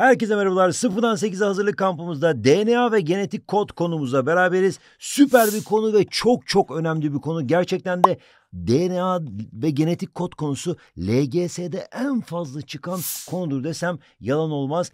Herkese merhabalar. Sıfırdan 8'e hazırlık kampımızda DNA ve genetik kod konumuza beraberiz. Süper bir konu ve çok çok önemli bir konu. Gerçekten de DNA ve genetik kod konusu LGS'de en fazla çıkan konudur desem yalan olmaz.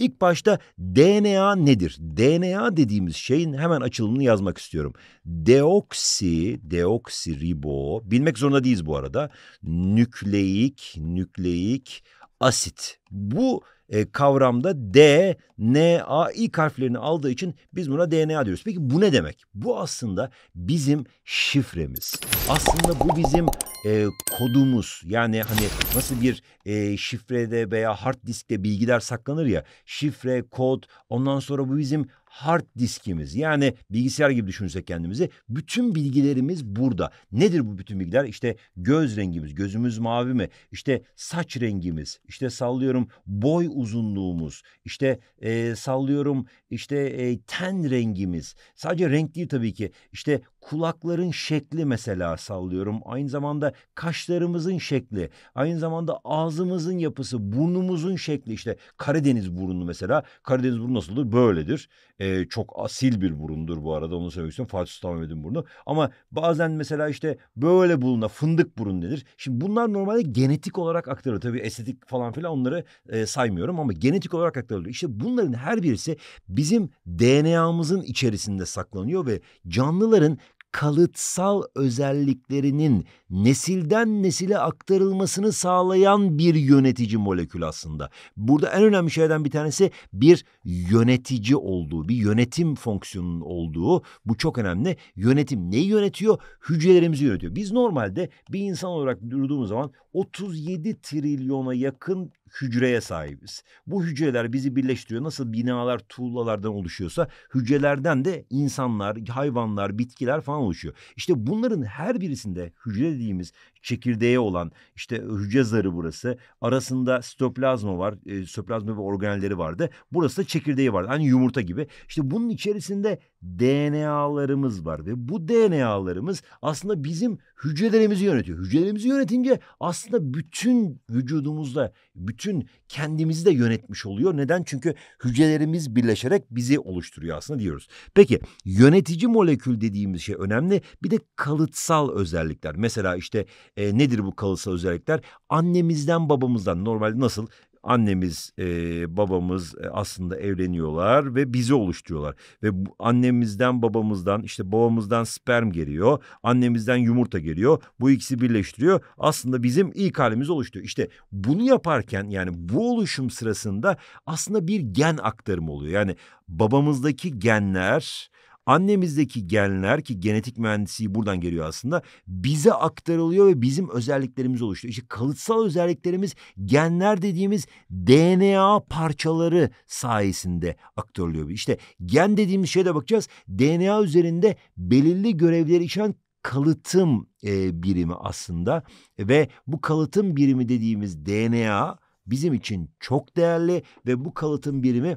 İlk başta DNA nedir? DNA dediğimiz şeyin hemen açılımını yazmak istiyorum. Deoksi, deoksiribo, bilmek zorunda değiliz bu arada. Nükleik, nükleik asit. Bu e, kavramda D, N, A, ilk harflerini aldığı için biz buna DNA diyoruz. Peki bu ne demek? Bu aslında bizim şifremiz. Aslında bu bizim e, kodumuz. Yani hani nasıl bir e, şifrede veya hard diskte bilgiler saklanır ya. Şifre, kod ondan sonra bu bizim hard diskimiz yani bilgisayar gibi düşünürsek kendimizi bütün bilgilerimiz burada. Nedir bu bütün bilgiler? İşte göz rengimiz, gözümüz mavi mi? İşte saç rengimiz, işte sallıyorum boy uzunluğumuz, işte e, sallıyorum işte e, ten rengimiz. Sadece renk değil tabii ki. İşte kulakların şekli mesela sallıyorum. Aynı zamanda kaşlarımızın şekli, aynı zamanda ağzımızın yapısı, burnumuzun şekli işte Karadeniz burnu mesela. Karadeniz burnu nasıldır? Böyledir. Ee, çok asil bir burundur bu arada onu söylüyorsun. istiyorum. Fatih Sultan Mehmet'in burnu. Ama bazen mesela işte böyle buruna fındık burun denir. Şimdi bunlar normalde genetik olarak aktarılıyor. Tabii estetik falan filan onları e, saymıyorum ama genetik olarak aktarılıyor. İşte bunların her birisi bizim DNA'mızın içerisinde saklanıyor ve canlıların kalıtsal özelliklerinin nesilden nesile aktarılmasını sağlayan bir yönetici molekül aslında. Burada en önemli şeyden bir tanesi bir yönetici olduğu, bir yönetim fonksiyonunun olduğu. Bu çok önemli. Yönetim neyi yönetiyor? Hücrelerimizi yönetiyor. Biz normalde bir insan olarak durduğumuz zaman 37 trilyona yakın hücreye sahibiz. Bu hücreler bizi birleştiriyor. Nasıl binalar, tuğlalardan oluşuyorsa hücrelerden de insanlar, hayvanlar, bitkiler falan oluşuyor. İşte bunların her birisinde hücre Dediğimiz çekirdeğe olan işte hücre zarı burası. Arasında sitoplazma var. E, sitoplazma ve organelleri vardı. Burası da çekirdeği vardı. Hani yumurta gibi. İşte bunun içerisinde DNA'larımız var ve bu DNA'larımız aslında bizim hücrelerimizi yönetiyor. Hücrelerimizi yönetince aslında bütün vücudumuzda bütün kendimizi de yönetmiş oluyor. Neden? Çünkü hücrelerimiz birleşerek bizi oluşturuyor aslında diyoruz. Peki yönetici molekül dediğimiz şey önemli. Bir de kalıtsal özellikler. Mesela işte e, nedir bu kalıtsal özellikler? Annemizden babamızdan normalde nasıl annemiz e, babamız aslında evleniyorlar ve bizi oluşturuyorlar. Ve bu, annemizden babamızdan işte babamızdan sperm geliyor. Annemizden yumurta geliyor. Bu ikisi birleştiriyor. Aslında bizim ilk halimiz oluşturuyor. İşte bunu yaparken yani bu oluşum sırasında aslında bir gen aktarımı oluyor. Yani babamızdaki genler Annemizdeki genler ki genetik mühendisliği buradan geliyor aslında bize aktarılıyor ve bizim özelliklerimiz oluşuyor. İşte kalıtsal özelliklerimiz genler dediğimiz DNA parçaları sayesinde aktarılıyor. İşte gen dediğimiz şeye de bakacağız. DNA üzerinde belirli görevleri içeren kalıtım e, birimi aslında ve bu kalıtım birimi dediğimiz DNA bizim için çok değerli ve bu kalıtım birimi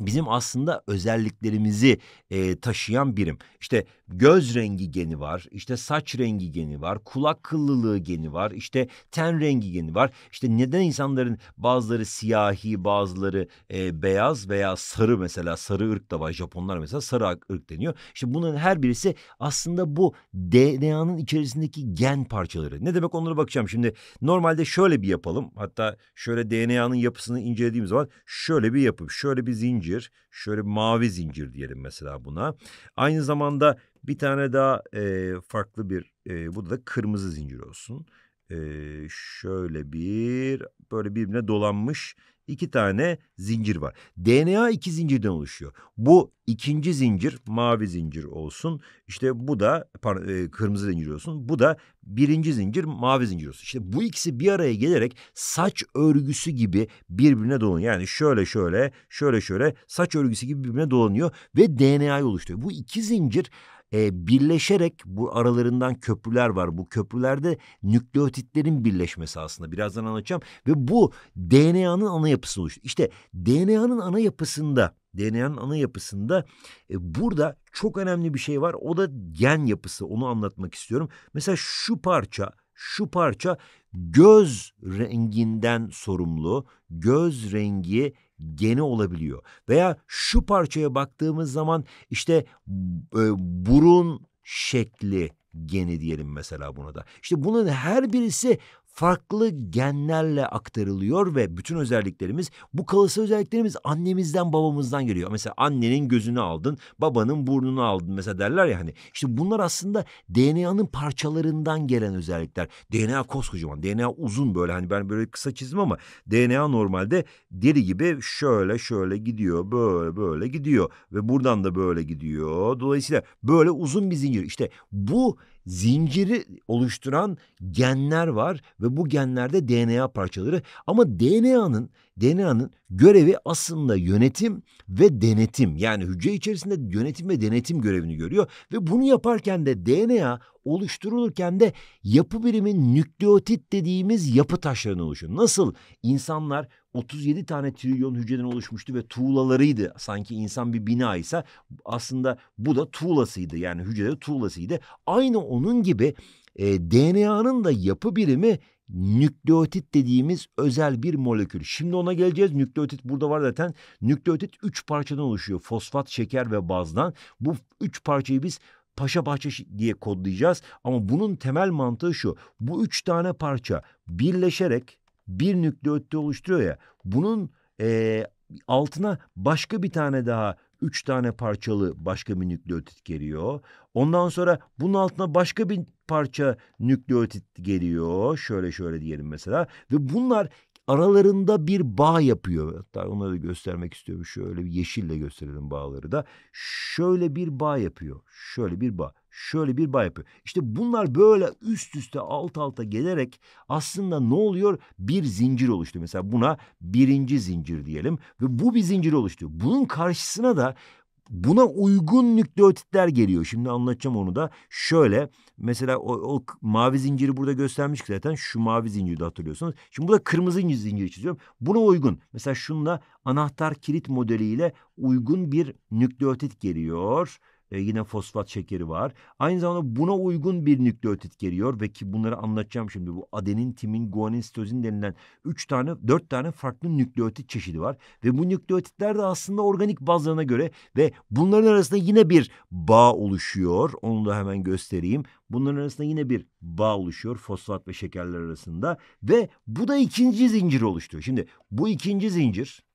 bizim aslında özelliklerimizi e, taşıyan birim. İşte göz rengi geni var, işte saç rengi geni var, kulak kıllılığı geni var, işte ten rengi geni var. İşte neden insanların bazıları siyahi, bazıları e, beyaz veya sarı mesela sarı ırk da var. Japonlar mesela sarı ırk deniyor. İşte bunların her birisi aslında bu DNA'nın içerisindeki gen parçaları. Ne demek onlara bakacağım. Şimdi normalde şöyle bir yapalım. Hatta şöyle DNA'nın yapısını incelediğim zaman şöyle bir yapıp şöyle bir zincir zincir. Şöyle bir mavi zincir diyelim mesela buna. Aynı zamanda bir tane daha e, farklı bir e, bu da kırmızı zincir olsun. E, şöyle bir böyle birbirine dolanmış iki tane zincir var. DNA iki zincirden oluşuyor. Bu ikinci zincir mavi zincir olsun. İşte bu da pardon, e, kırmızı zincir olsun. Bu da birinci zincir mavi zincir olsun. İşte bu ikisi bir araya gelerek saç örgüsü gibi birbirine dolanıyor. Yani şöyle şöyle şöyle şöyle saç örgüsü gibi birbirine dolanıyor ve DNA'yı oluşturuyor. Bu iki zincir e, birleşerek bu aralarından köprüler var. Bu köprülerde nükleotitlerin birleşmesi aslında birazdan anlatacağım ve bu DNA'nın ana yapısı oluştu. İşte DNA'nın ana yapısında DNA'nın ana yapısında e, burada çok önemli bir şey var. O da gen yapısı. Onu anlatmak istiyorum. Mesela şu parça şu parça göz renginden sorumlu. Göz rengi geni olabiliyor. Veya şu parçaya baktığımız zaman işte e, burun şekli geni diyelim mesela buna da. İşte bunun her birisi farklı genlerle aktarılıyor ve bütün özelliklerimiz bu kalıtsal özelliklerimiz annemizden babamızdan geliyor. Mesela annenin gözünü aldın, babanın burnunu aldın mesela derler ya hani. İşte bunlar aslında DNA'nın parçalarından gelen özellikler. DNA koskocaman, DNA uzun böyle hani ben böyle kısa çizdim ama DNA normalde deri gibi şöyle şöyle gidiyor, böyle böyle gidiyor ve buradan da böyle gidiyor. Dolayısıyla böyle uzun bir zincir. İşte bu zinciri oluşturan genler var ve bu genlerde DNA parçaları ama DNA'nın DNA'nın görevi aslında yönetim ve denetim. Yani hücre içerisinde yönetim ve denetim görevini görüyor ve bunu yaparken de DNA oluşturulurken de yapı birimin nükleotit dediğimiz yapı taşlarını oluşuyor. Nasıl insanlar 37 tane trilyon hücreden oluşmuştu ve tuğlalarıydı. Sanki insan bir bina ise aslında bu da tuğlasıydı. Yani hücrede tuğlasıydı. Aynı onun gibi e, DNA'nın da yapı birimi nükleotit dediğimiz özel bir molekül. Şimdi ona geleceğiz. Nükleotit burada var zaten. Nükleotit üç parçadan oluşuyor. Fosfat, şeker ve bazdan. Bu üç parçayı biz Paşa Bahçe diye kodlayacağız. Ama bunun temel mantığı şu. Bu üç tane parça birleşerek bir nükleotit oluşturuyor ya. Bunun e, altına başka bir tane daha üç tane parçalı başka bir nükleotit geliyor. Ondan sonra bunun altına başka bir parça nükleotit geliyor. Şöyle şöyle diyelim mesela. Ve bunlar aralarında bir bağ yapıyor. Hatta onları da göstermek istiyorum. Şöyle bir yeşille gösterelim bağları da. Şöyle bir bağ yapıyor. Şöyle bir bağ. Şöyle bir bağ yapıyor. İşte bunlar böyle üst üste alt alta gelerek aslında ne oluyor? Bir zincir oluştu. Mesela buna birinci zincir diyelim. Ve bu bir zincir oluştu. Bunun karşısına da buna uygun nükleotitler geliyor. Şimdi anlatacağım onu da. Şöyle mesela o, o mavi zinciri burada göstermiş ki zaten şu mavi zinciri de hatırlıyorsunuz. Şimdi burada kırmızı zinciri çiziyorum. Buna uygun. Mesela şunla anahtar kilit modeliyle uygun bir nükleotit geliyor e, yine fosfat şekeri var. Aynı zamanda buna uygun bir nükleotit geliyor ve ki bunları anlatacağım şimdi. Bu adenin, timin, guanin, sitozin denilen üç tane, dört tane farklı nükleotit çeşidi var. Ve bu nükleotitler de aslında organik bazlarına göre ve bunların arasında yine bir bağ oluşuyor. Onu da hemen göstereyim. Bunların arasında yine bir bağ oluşuyor fosfat ve şekerler arasında ve bu da ikinci zincir oluşturuyor. Şimdi bu ikinci zincir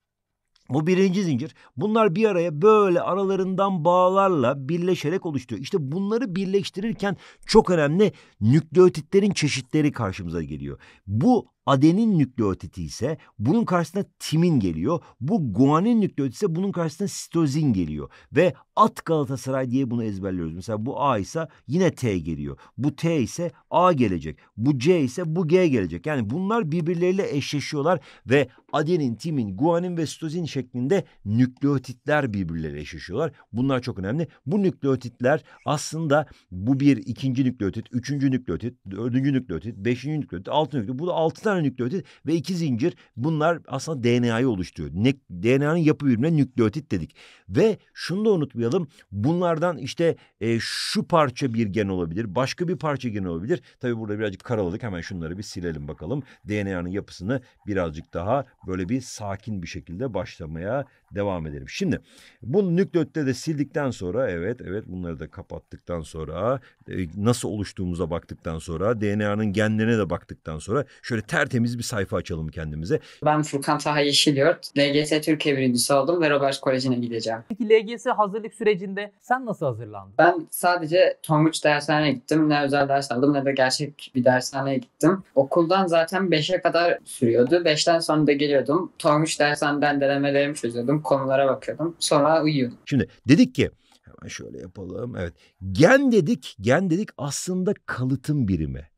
bu birinci zincir. Bunlar bir araya böyle aralarından bağlarla birleşerek oluşturuyor. İşte bunları birleştirirken çok önemli nükleotitlerin çeşitleri karşımıza geliyor. Bu adenin nükleotiti ise bunun karşısında timin geliyor. Bu guanin nükleotiti ise bunun karşısında sitozin geliyor. Ve at Galatasaray diye bunu ezberliyoruz. Mesela bu A ise yine T geliyor. Bu T ise A gelecek. Bu C ise bu G gelecek. Yani bunlar birbirleriyle eşleşiyorlar ve adenin, timin, guanin ve sitozin şeklinde nükleotitler birbirleriyle eşleşiyorlar. Bunlar çok önemli. Bu nükleotitler aslında bu bir ikinci nükleotit, üçüncü nükleotit, dördüncü nükleotit, beşinci nükleotit, altı nükleotit. Bu da altı tane nükleotit ve iki zincir. Bunlar aslında DNA'yı oluşturuyor. DNA'nın yapı birbirine nükleotit dedik. Ve şunu da unutmayalım başlayalım. Bunlardan işte e, şu parça bir gen olabilir, başka bir parça gen olabilir. Tabii burada birazcık karaladık. Hemen şunları bir silelim bakalım. DNA'nın yapısını birazcık daha böyle bir sakin bir şekilde başlamaya devam edelim. Şimdi bu nükleotide de sildikten sonra evet evet bunları da kapattıktan sonra e, nasıl oluştuğumuza baktıktan sonra DNA'nın genlerine de baktıktan sonra şöyle tertemiz bir sayfa açalım kendimize. Ben Furkan Taha Yeşilyurt. LGS Türkiye birincisi oldum ve Robert Koleji'ne gideceğim. Peki LGS hazırlık hazırlık sürecinde sen nasıl hazırlandın? Ben sadece Tonguç dershaneye gittim. Ne özel ders aldım ne de gerçek bir dershaneye gittim. Okuldan zaten 5'e kadar sürüyordu. 5'ten sonra da geliyordum. Tonguç dershaneden denemelerimi çözüyordum. Konulara bakıyordum. Sonra uyuyordum. Şimdi dedik ki Hemen şöyle yapalım. Evet. Gen dedik. Gen dedik aslında kalıtım birimi.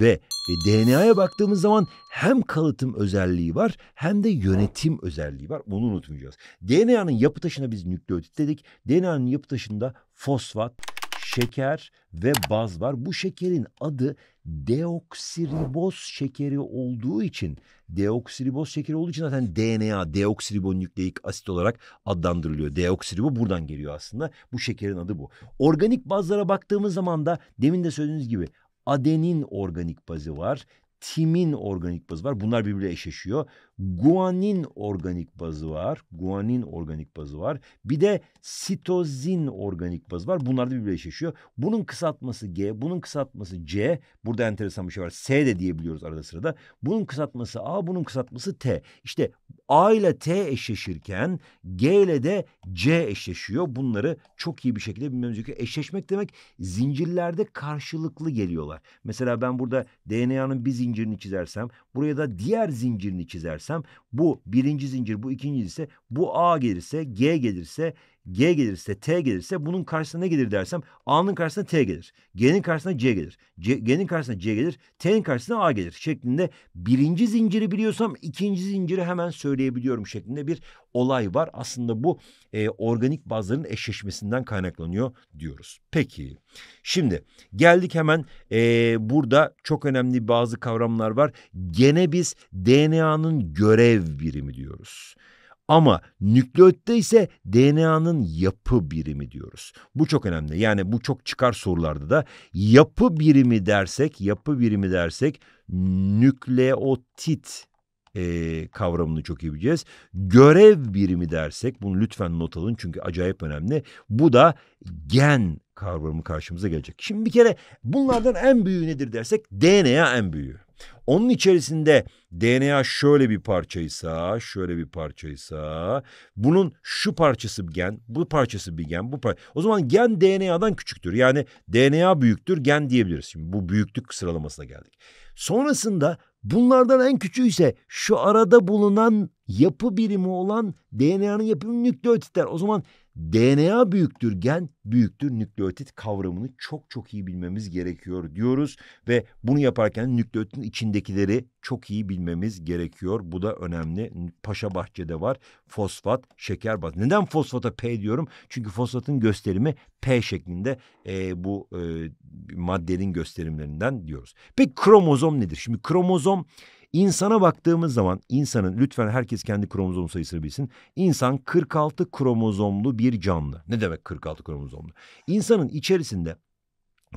Ve e, DNA'ya baktığımız zaman hem kalıtım özelliği var hem de yönetim özelliği var. Onu unutmayacağız. DNA'nın yapı taşına biz nükleotit dedik. DNA'nın yapı taşında fosfat, şeker ve baz var. Bu şekerin adı deoksiriboz şekeri olduğu için deoksiriboz şekeri olduğu için zaten DNA deoksiribonükleik asit olarak adlandırılıyor. Deoksiribo buradan geliyor aslında. Bu şekerin adı bu. Organik bazlara baktığımız zaman da demin de söylediğiniz gibi adenin organik bazı var, timin organik bazı var. Bunlar birbirle eşleşiyor guanin organik bazı var. Guanin organik bazı var. Bir de sitozin organik bazı var. Bunlar da birleşiyor. Bunun kısaltması G, bunun kısaltması C. Burada enteresan bir şey var. S de diyebiliyoruz arada sırada. Bunun kısaltması A, bunun kısaltması T. İşte A ile T eşleşirken G ile de C eşleşiyor. Bunları çok iyi bir şekilde bilmemiz gerekiyor. Eşleşmek demek zincirlerde karşılıklı geliyorlar. Mesela ben burada DNA'nın bir zincirini çizersem, buraya da diğer zincirini çizersem dersem bu birinci zincir bu ikinci ise bu A gelirse G gelirse G gelirse T gelirse bunun karşısına ne gelir dersem A'nın karşısına T gelir. G'nin karşısına C gelir. C, G'nin karşısına C gelir. T'nin karşısına A gelir şeklinde birinci zinciri biliyorsam ikinci zinciri hemen söyleyebiliyorum şeklinde bir olay var. Aslında bu e, organik bazların eşleşmesinden kaynaklanıyor diyoruz. Peki şimdi geldik hemen e, burada çok önemli bazı kavramlar var. Gene biz DNA'nın görev birimi diyoruz. Ama nükleotide ise DNA'nın yapı birimi diyoruz. Bu çok önemli. Yani bu çok çıkar sorularda da yapı birimi dersek, yapı birimi dersek nükleotit e, kavramını çok iyi bileceğiz. Görev birimi dersek bunu lütfen not alın çünkü acayip önemli. Bu da gen kavramı karşımıza gelecek. Şimdi bir kere bunlardan en büyüğü nedir dersek DNA en büyüğü. Onun içerisinde DNA şöyle bir parçaysa, şöyle bir parçaysa, bunun şu parçası bir gen, bu parçası bir gen, bu parça. O zaman gen DNA'dan küçüktür. Yani DNA büyüktür, gen diyebiliriz. Şimdi bu büyüklük sıralamasına geldik. Sonrasında bunlardan en küçüğü ise şu arada bulunan yapı birimi olan DNA'nın yapı nükleotitler. O zaman DNA büyüktür gen büyüktür nükleotit kavramını çok çok iyi bilmemiz gerekiyor diyoruz ve bunu yaparken nükleotitin içindekileri çok iyi bilmemiz gerekiyor. Bu da önemli. Paşa Bahçe'de var fosfat, şeker bazı. Neden fosfata P diyorum? Çünkü fosfatın gösterimi P şeklinde e, bu e, maddenin gösterimlerinden diyoruz. Peki kromozom nedir? Şimdi kromozom İnsana baktığımız zaman insanın lütfen herkes kendi kromozom sayısını bilsin. İnsan 46 kromozomlu bir canlı. Ne demek 46 kromozomlu? İnsanın içerisinde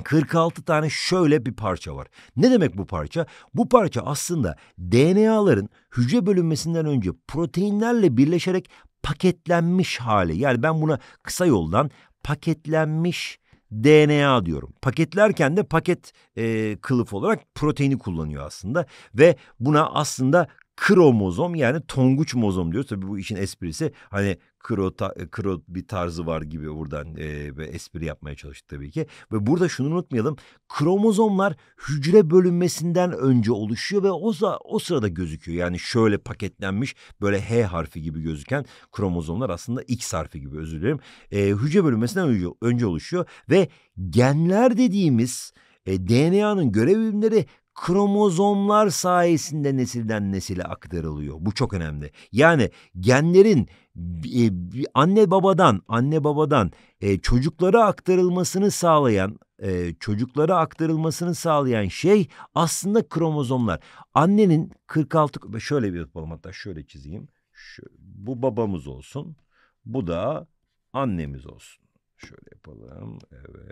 46 tane şöyle bir parça var. Ne demek bu parça? Bu parça aslında DNA'ların hücre bölünmesinden önce proteinlerle birleşerek paketlenmiş hali. Yani ben buna kısa yoldan paketlenmiş DNA diyorum. Paketlerken de paket e, kılıf olarak proteini kullanıyor aslında ve buna aslında kromozom yani tonguç mozom diyoruz. tabi bu işin esprisi hani kro, ta, e, kro bir tarzı var gibi buradan e, ve espri yapmaya çalıştık tabii ki. Ve burada şunu unutmayalım. Kromozomlar hücre bölünmesinden önce oluşuyor ve o, o sırada gözüküyor. Yani şöyle paketlenmiş böyle H harfi gibi gözüken kromozomlar aslında X harfi gibi özür dilerim. E, hücre bölünmesinden önce, önce oluşuyor ve genler dediğimiz... E, DNA'nın görev bilimleri kromozomlar sayesinde nesilden nesile aktarılıyor. Bu çok önemli. Yani genlerin e, anne babadan anne babadan e, çocuklara aktarılmasını sağlayan e, çocuklara aktarılmasını sağlayan şey aslında kromozomlar. Annenin 46 şöyle bir yapalım hatta şöyle çizeyim. Şu, bu babamız olsun. Bu da annemiz olsun. Şöyle yapalım.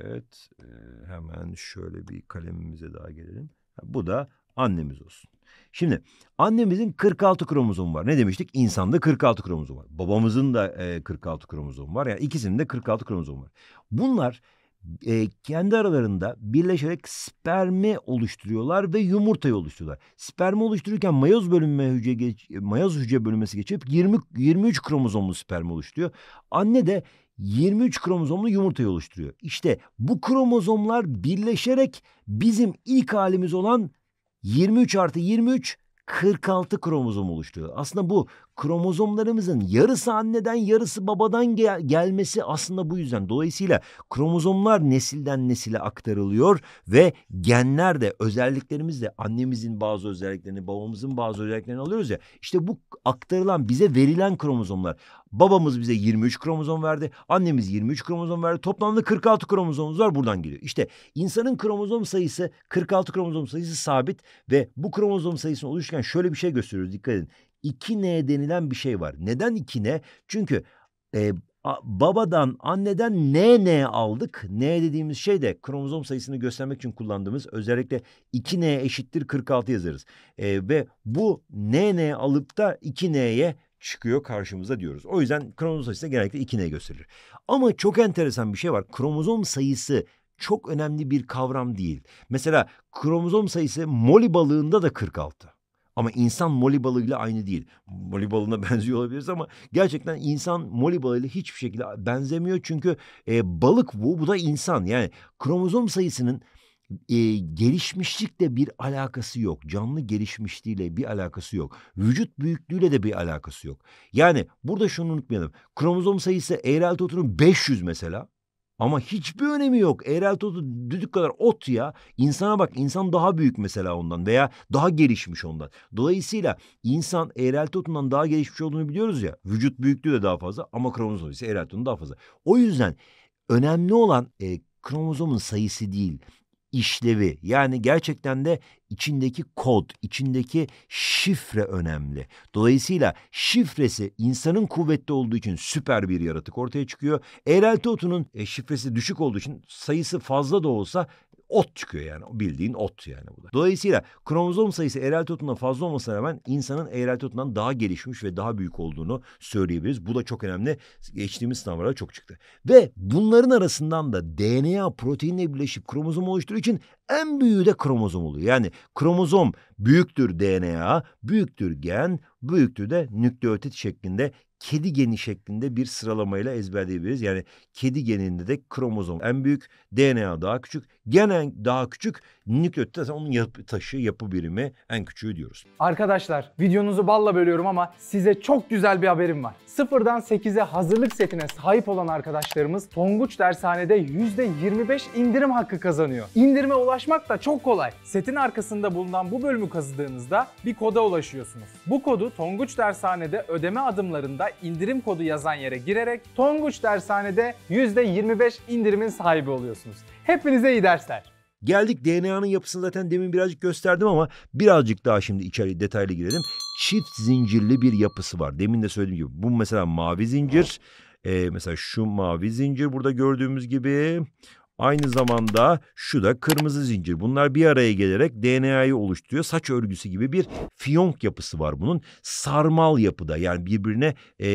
Evet. E, hemen şöyle bir kalemimize daha gelelim. Bu da annemiz olsun. Şimdi annemizin 46 kromozom var. Ne demiştik? İnsanda 46 kromozom var. Babamızın da e, 46 kromozom var. Yani ikisinin de 46 kromozom var. Bunlar e, kendi aralarında birleşerek spermi oluşturuyorlar ve yumurtayı oluşturuyorlar. Spermi oluştururken mayoz bölünme hücre geç, mayoz hücre bölünmesi geçip 20 23 kromozomlu spermi oluşturuyor. Anne de 23 kromozomlu yumurtayı oluşturuyor. İşte bu kromozomlar birleşerek bizim ilk halimiz olan 23 artı 23 46 kromozom oluşturuyor. Aslında bu kromozomlarımızın yarısı anneden yarısı babadan gel gelmesi aslında bu yüzden. Dolayısıyla kromozomlar nesilden nesile aktarılıyor ve genler de özelliklerimiz de annemizin bazı özelliklerini babamızın bazı özelliklerini alıyoruz ya. İşte bu aktarılan bize verilen kromozomlar. Babamız bize 23 kromozom verdi. Annemiz 23 kromozom verdi. Toplamda 46 kromozomumuz var buradan geliyor. İşte insanın kromozom sayısı 46 kromozom sayısı sabit ve bu kromozom sayısını oluşurken şöyle bir şey gösteriyoruz dikkat edin. 2N denilen bir şey var. Neden 2N? Çünkü e, babadan, anneden NN aldık. N dediğimiz şey de kromozom sayısını göstermek için kullandığımız özellikle 2N eşittir 46 yazarız. E, ve bu NN alıp da 2N'ye çıkıyor karşımıza diyoruz. O yüzden kromozom sayısı genellikle 2N gösterir. Ama çok enteresan bir şey var. Kromozom sayısı çok önemli bir kavram değil. Mesela kromozom sayısı moli balığında da 46. Ama insan moli balığıyla aynı değil. Moli balığına benziyor olabiliriz ama gerçekten insan moli balığıyla hiçbir şekilde benzemiyor. Çünkü e, balık bu, bu da insan. Yani kromozom sayısının e, gelişmişlikle bir alakası yok. Canlı gelişmişliğiyle bir alakası yok. Vücut büyüklüğüyle de bir alakası yok. Yani burada şunu unutmayalım. Kromozom sayısı Eyrel Totur'un 500 mesela. Ama hiçbir önemi yok. Eğrel tozu düdük kadar ot ya. İnsana bak insan daha büyük mesela ondan veya daha gelişmiş ondan. Dolayısıyla insan eğrel totundan daha gelişmiş olduğunu biliyoruz ya. Vücut büyüklüğü de daha fazla ama kromozom ise eğrel totundan daha fazla. O yüzden önemli olan e, kromozomun sayısı değil işlevi yani gerçekten de içindeki kod, içindeki şifre önemli. Dolayısıyla şifresi insanın kuvvetli olduğu için süper bir yaratık ortaya çıkıyor. Eğrelti otunun e, şifresi düşük olduğu için sayısı fazla da olsa ot çıkıyor yani. Bildiğin ot yani bu da. Dolayısıyla kromozom sayısı Eratotot'undan fazla olmasına rağmen insanın Eratotot'undan daha gelişmiş ve daha büyük olduğunu söyleyebiliriz. Bu da çok önemli. Geçtiğimiz sınavlarda çok çıktı. Ve bunların arasından da DNA proteinle birleşip kromozom oluşturduğu için en büyüğü de kromozom oluyor. Yani kromozom büyüktür DNA, büyüktür gen, büyüktür de nükleotit şeklinde kedi geni şeklinde bir sıralamayla ezberleyebiliriz. Yani kedi geninde de kromozom en büyük, DNA daha küçük, gen en daha küçük, nükleotit onun yapı taşı, yapı birimi en küçüğü diyoruz. Arkadaşlar videonuzu balla bölüyorum ama size çok güzel bir haberim var. Sıfırdan 8'e hazırlık setine sahip olan arkadaşlarımız Tonguç Dershane'de %25 indirim hakkı kazanıyor. İndirime ulaşmak da çok kolay. Setin arkasında bulunan bu bölümü kazıdığınızda bir koda ulaşıyorsunuz. Bu kodu Tonguç Dershane'de ödeme adımlarında aşağıda indirim kodu yazan yere girerek Tonguç Dershane'de %25 indirimin sahibi oluyorsunuz. Hepinize iyi dersler. Geldik DNA'nın yapısını zaten demin birazcık gösterdim ama birazcık daha şimdi içeri detaylı girelim. Çift zincirli bir yapısı var. Demin de söylediğim gibi bu mesela mavi zincir. Ee, mesela şu mavi zincir burada gördüğümüz gibi Aynı zamanda şu da kırmızı zincir. Bunlar bir araya gelerek DNA'yı oluşturuyor. Saç örgüsü gibi bir fiyonk yapısı var bunun. Sarmal yapıda yani birbirine e,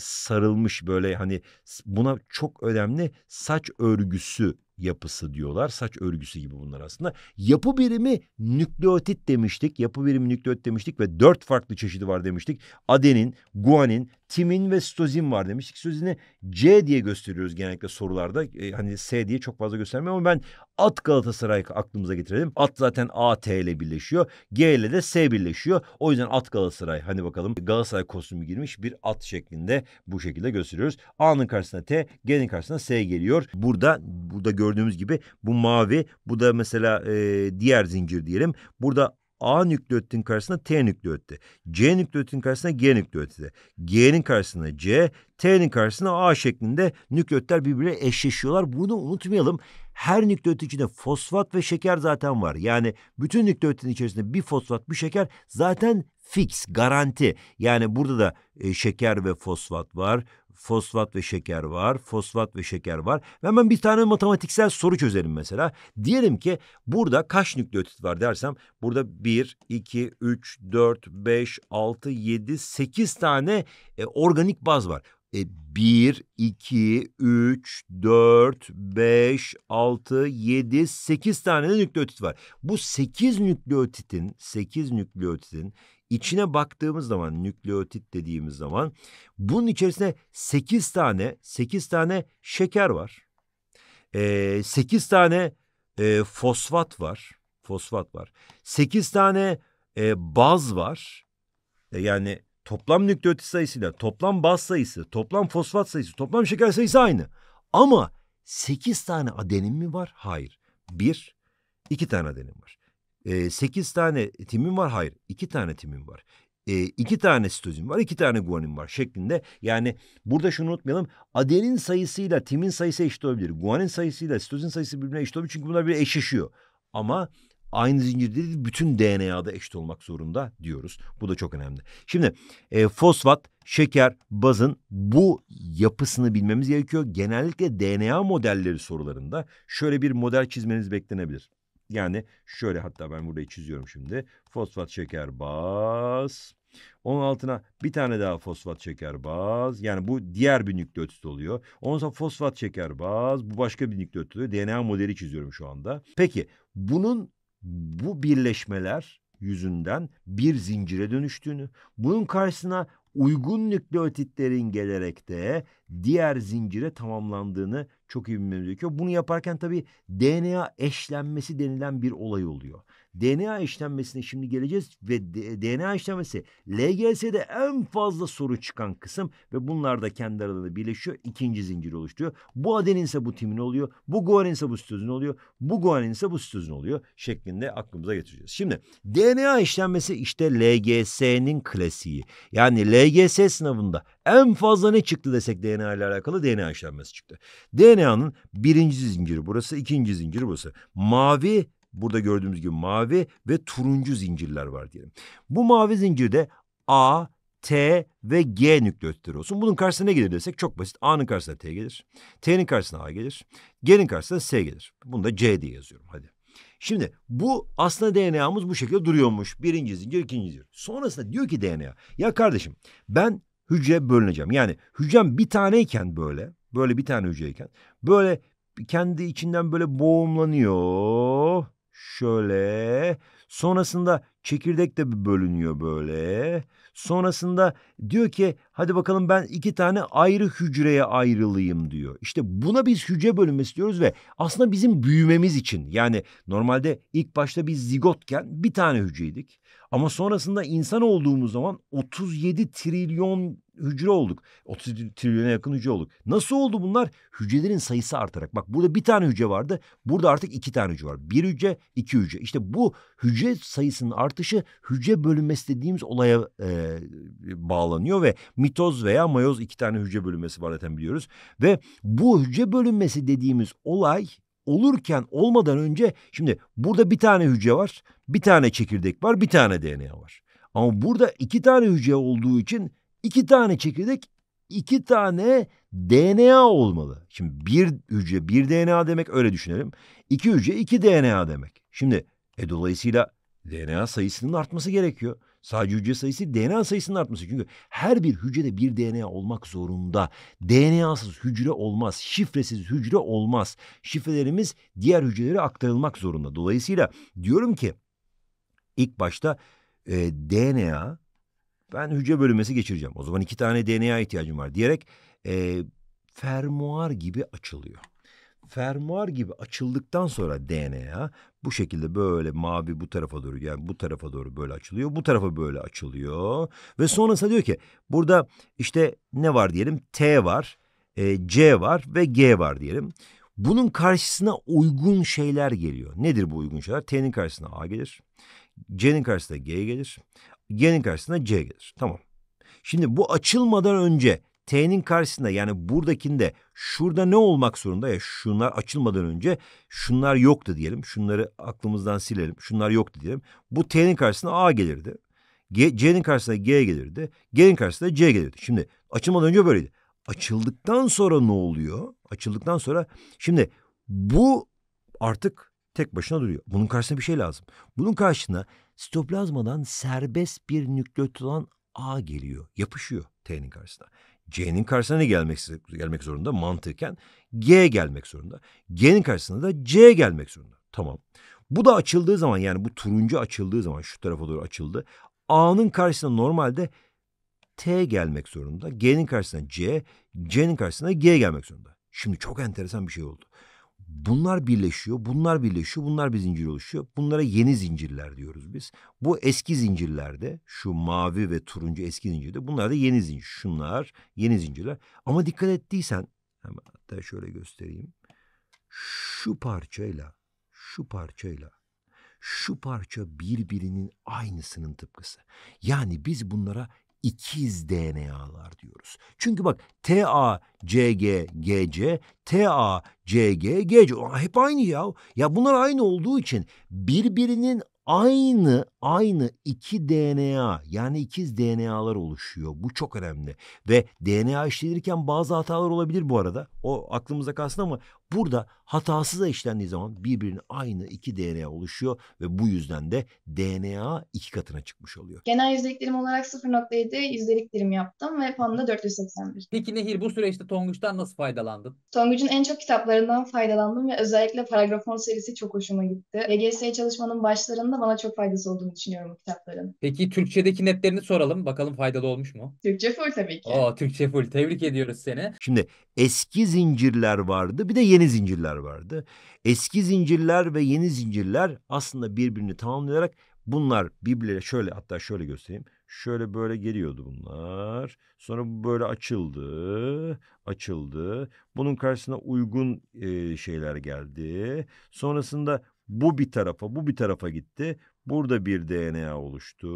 sarılmış böyle hani buna çok önemli saç örgüsü yapısı diyorlar. Saç örgüsü gibi bunlar aslında. Yapı birimi nükleotit demiştik. Yapı birimi nükleotit demiştik ve dört farklı çeşidi var demiştik. Adenin, guanin, timin ve sitozin var demiştik. Sitozini C diye gösteriyoruz genellikle sorularda. E, hani S diye çok fazla göstermiyorum ama ben At Galatasaray aklımıza getirelim. At zaten A T ile birleşiyor. G ile de S birleşiyor. O yüzden at Galatasaray. Hani bakalım Galatasaray kostümü girmiş bir at şeklinde bu şekilde gösteriyoruz. A'nın karşısına T, G'nin karşısına S geliyor. Burada burada gördüğümüz gibi bu mavi, bu da mesela e, diğer zincir diyelim. Burada A nükleotin karşısına T nükleotide, C nükleotin karşısına G nükleotide, G'nin karşısına C, T'nin karşısına A şeklinde nükleotler birbirine eşleşiyorlar. Bunu unutmayalım. Her nükleot içinde fosfat ve şeker zaten var. Yani bütün nükleotin içerisinde bir fosfat bir şeker zaten fix, garanti. Yani burada da e, şeker ve fosfat var fosfat ve şeker var, fosfat ve şeker var. Ve hemen bir tane matematiksel soru çözelim mesela. Diyelim ki burada kaç nükleotit var dersem burada 1, 2, 3, 4, 5, 6, 7, 8 tane e, organik baz var. E, 1, 2, 3, 4, 5, 6, 7, 8 tane de nükleotit var. Bu 8 nükleotitin, 8 nükleotitin İçine baktığımız zaman nükleotit dediğimiz zaman bunun içerisinde 8 tane 8 tane şeker var. E, 8 tane fosfat var. Fosfat var. 8 tane baz var. E, yani toplam nükleotit sayısıyla toplam baz sayısı, toplam fosfat sayısı, toplam şeker sayısı aynı. Ama 8 tane adenin mi var? Hayır. Bir, iki tane adenin var. 8 tane timin var. Hayır. 2 tane timin var. E, iki tane sitozin var, iki tane guanin var şeklinde. Yani burada şunu unutmayalım. Adenin sayısıyla timin sayısı eşit olabilir. Guanin sayısıyla sitozin sayısı birbirine eşit olabilir. Çünkü bunlar bir eşleşiyor. Ama aynı zincirde değil, bütün DNA'da eşit olmak zorunda diyoruz. Bu da çok önemli. Şimdi e, fosfat, şeker, bazın bu yapısını bilmemiz gerekiyor. Genellikle DNA modelleri sorularında şöyle bir model çizmeniz beklenebilir. Yani şöyle hatta ben burayı çiziyorum şimdi. Fosfat şeker baz. Onun altına bir tane daha fosfat şeker baz. Yani bu diğer bir nükleotit oluyor. Ondan sonra fosfat şeker baz. Bu başka bir nükleotit oluyor. DNA modeli çiziyorum şu anda. Peki bunun bu birleşmeler yüzünden bir zincire dönüştüğünü, bunun karşısına uygun nükleotitlerin gelerek de diğer zincire tamamlandığını çok iyi bilmemiz gerekiyor. Bunu yaparken tabii DNA eşlenmesi denilen bir olay oluyor. DNA işlenmesine şimdi geleceğiz ve DNA işlenmesi LGS'de en fazla soru çıkan kısım ve bunlar da kendi aralarında birleşiyor. ikinci zincir oluşturuyor. Bu adenin ise bu timin oluyor. Bu guanin ise bu sitozin oluyor. Bu guanin ise bu sitozin oluyor şeklinde aklımıza getireceğiz. Şimdi DNA işlenmesi işte LGS'nin klasiği. Yani LGS sınavında en fazla ne çıktı desek DNA ile alakalı DNA işlenmesi çıktı. DNA'nın birinci zinciri burası, ikinci zinciri burası. Mavi burada gördüğümüz gibi mavi ve turuncu zincirler var diyelim. Bu mavi zincirde A, T ve G nükleotitleri olsun. Bunun karşısına ne gelir desek çok basit. A'nın karşısına T gelir. T'nin karşısına A gelir. G'nin karşısına S gelir. Bunu da C diye yazıyorum hadi. Şimdi bu aslında DNA'mız bu şekilde duruyormuş. Birinci zincir, ikinci zincir. Sonrasında diyor ki DNA. Ya kardeşim ben hücre bölüneceğim. Yani hücrem bir taneyken böyle. Böyle bir tane hücreyken. Böyle kendi içinden böyle boğumlanıyor şöyle. Sonrasında çekirdek de bölünüyor böyle. Sonrasında diyor ki hadi bakalım ben iki tane ayrı hücreye ayrılayım diyor. İşte buna biz hücre bölünmesi diyoruz ve aslında bizim büyümemiz için yani normalde ilk başta biz zigotken bir tane hücreydik. Ama sonrasında insan olduğumuz zaman 37 trilyon hücre olduk. 30 trilyona yakın hücre olduk. Nasıl oldu bunlar? Hücrelerin sayısı artarak. Bak burada bir tane hücre vardı. Burada artık iki tane hücre var. Bir hücre, iki hücre. İşte bu hücre sayısının artışı hücre bölünmesi dediğimiz olaya e, bağlanıyor ve mitoz veya mayoz iki tane hücre bölünmesi var zaten biliyoruz. Ve bu hücre bölünmesi dediğimiz olay olurken olmadan önce şimdi burada bir tane hücre var, bir tane çekirdek var, bir tane DNA var. Ama burada iki tane hücre olduğu için iki tane çekirdek, iki tane DNA olmalı. Şimdi bir hücre bir DNA demek öyle düşünelim. İki hücre iki DNA demek. Şimdi e, dolayısıyla DNA sayısının artması gerekiyor. Sadece hücre sayısı DNA sayısının artması. Çünkü her bir hücrede bir DNA olmak zorunda. DNA'sız hücre olmaz. Şifresiz hücre olmaz. Şifrelerimiz diğer hücrelere aktarılmak zorunda. Dolayısıyla diyorum ki ilk başta e, DNA ben hücre bölünmesi geçireceğim. O zaman iki tane DNA ihtiyacım var diyerek e, fermuar gibi açılıyor. Fermuar gibi açıldıktan sonra DNA bu şekilde böyle mavi bu tarafa doğru yani bu tarafa doğru böyle açılıyor. Bu tarafa böyle açılıyor. Ve sonrasında diyor ki burada işte ne var diyelim T var, e, C var ve G var diyelim. Bunun karşısına uygun şeyler geliyor. Nedir bu uygun şeyler? T'nin karşısına A gelir. C'nin karşısına G gelir. G'nin karşısına C gelir. Tamam. Şimdi bu açılmadan önce T'nin karşısında yani buradakinde şurada ne olmak zorunda? Ya şunlar açılmadan önce şunlar yoktu diyelim. Şunları aklımızdan silelim. Şunlar yoktu diyelim. Bu T'nin karşısına A gelirdi. C'nin karşısına G gelirdi. G'nin karşısında C gelirdi. Şimdi açılmadan önce böyleydi. Açıldıktan sonra ne oluyor? Açıldıktan sonra şimdi bu artık tek başına duruyor. Bunun karşısına bir şey lazım. Bunun karşısına Sitoplazmadan serbest bir nükleotilan A geliyor. Yapışıyor T'nin karşısına. C'nin karşısına ne gelmek, gelmek zorunda? Mantıken G gelmek zorunda. G'nin karşısına da C gelmek zorunda. Tamam. Bu da açıldığı zaman yani bu turuncu açıldığı zaman şu tarafa doğru açıldı. A'nın karşısına normalde T gelmek zorunda. G'nin karşısına C, C'nin karşısına G gelmek zorunda. Şimdi çok enteresan bir şey oldu bunlar birleşiyor, bunlar birleşiyor, bunlar bir zincir oluşuyor. Bunlara yeni zincirler diyoruz biz. Bu eski zincirlerde şu mavi ve turuncu eski zincirde bunlar da yeni zincir. Şunlar yeni zincirler. Ama dikkat ettiysen hemen hatta şöyle göstereyim. Şu parçayla şu parçayla şu parça birbirinin aynısının tıpkısı. Yani biz bunlara ikiz DNA'lar diyoruz. Çünkü bak TA, CG, GC, TA, CG, GC hep aynı ya. Ya bunlar aynı olduğu için birbirinin aynı aynı iki DNA yani ikiz DNA'lar oluşuyor. Bu çok önemli. Ve DNA işlenirken bazı hatalar olabilir bu arada. O aklımıza kalsın ama Burada hatasız işlendiği zaman birbirine aynı iki DNA oluşuyor ve bu yüzden de DNA iki katına çıkmış oluyor. Genel yüzdelik dilim olarak 0.7 yüzdelik dilim yaptım ve puanım da 481. Peki Nehir bu süreçte Tonguç'tan nasıl faydalandın? Tonguç'un en çok kitaplarından faydalandım ve özellikle Paragrafon serisi çok hoşuma gitti. LGS çalışmanın başlarında bana çok faydası olduğunu düşünüyorum bu kitapların. Peki Türkçedeki netlerini soralım. Bakalım faydalı olmuş mu? Türkçe full tabii ki. Oo, Türkçe full. Tebrik ediyoruz seni. Şimdi eski zincirler vardı bir de yeni yeni zincirler vardı. Eski zincirler ve yeni zincirler aslında birbirini tamamlayarak bunlar birbirleriyle şöyle hatta şöyle göstereyim. Şöyle böyle geliyordu bunlar. Sonra bu böyle açıldı, açıldı. Bunun karşısına uygun e, şeyler geldi. Sonrasında bu bir tarafa, bu bir tarafa gitti. Burada bir DNA oluştu.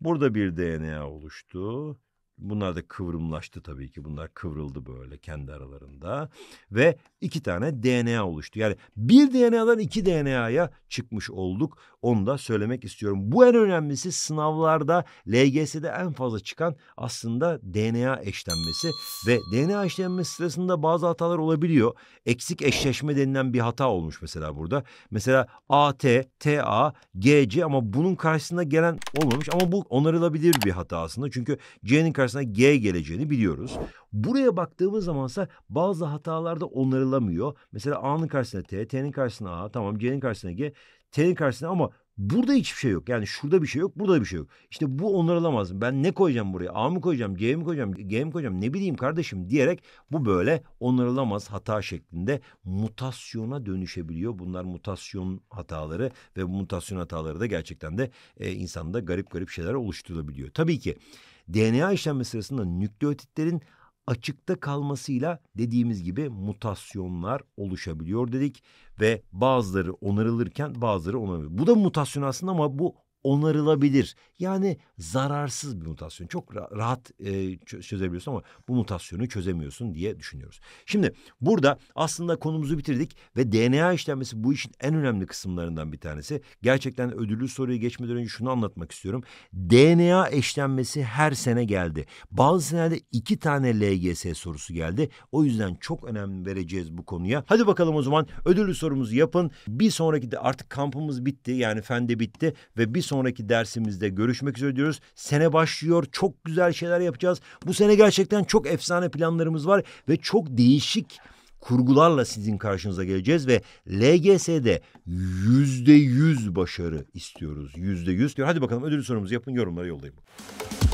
Burada bir DNA oluştu. Bunlar da kıvrımlaştı tabii ki. Bunlar kıvrıldı böyle kendi aralarında. Ve iki tane DNA oluştu. Yani bir DNA'dan iki DNA'ya çıkmış olduk. Onu da söylemek istiyorum. Bu en önemlisi sınavlarda LGS'de en fazla çıkan aslında DNA eşlenmesi. Ve DNA eşlenmesi sırasında bazı hatalar olabiliyor. Eksik eşleşme denilen bir hata olmuş mesela burada. Mesela AT, TA, GC ama bunun karşısında gelen olmamış. Ama bu onarılabilir bir hata aslında. Çünkü C'nin karşısında karşısına G geleceğini biliyoruz. Buraya baktığımız zamansa bazı hatalarda onarılamıyor. Mesela A'nın karşısına T, T'nin karşısına A, tamam C'nin karşısına G, T'nin karşısına ama Burada hiçbir şey yok. Yani şurada bir şey yok, burada bir şey yok. İşte bu onarılamaz. Ben ne koyacağım buraya? A mı koyacağım, C mi koyacağım, G mi koyacağım? Ne bileyim kardeşim diyerek bu böyle onarılamaz hata şeklinde mutasyona dönüşebiliyor. Bunlar mutasyon hataları ve bu mutasyon hataları da gerçekten de e, insanda garip garip şeyler oluşturabiliyor. Tabii ki DNA işlemi sırasında nükleotitlerin açıkta kalmasıyla dediğimiz gibi mutasyonlar oluşabiliyor dedik ve bazıları onarılırken bazıları onarılıyor. Bu da mutasyon aslında ama bu onarılabilir. Yani zararsız bir mutasyon. Çok rahat e, çözebiliyorsun ama bu mutasyonu çözemiyorsun diye düşünüyoruz. Şimdi burada aslında konumuzu bitirdik ve DNA işlenmesi bu işin en önemli kısımlarından bir tanesi. Gerçekten ödüllü soruyu geçmeden önce şunu anlatmak istiyorum. DNA eşlenmesi her sene geldi. Bazı senelerde iki tane LGS sorusu geldi. O yüzden çok önem vereceğiz bu konuya. Hadi bakalım o zaman ödüllü sorumuzu yapın. Bir sonraki de artık kampımız bitti yani fende bitti ve bir sonraki sonraki dersimizde görüşmek üzere diyoruz. Sene başlıyor. Çok güzel şeyler yapacağız. Bu sene gerçekten çok efsane planlarımız var ve çok değişik kurgularla sizin karşınıza geleceğiz ve LGS'de yüzde yüz başarı istiyoruz. Yüzde yüz. diyor. Hadi bakalım ödül sorumuzu yapın yorumlara yollayın.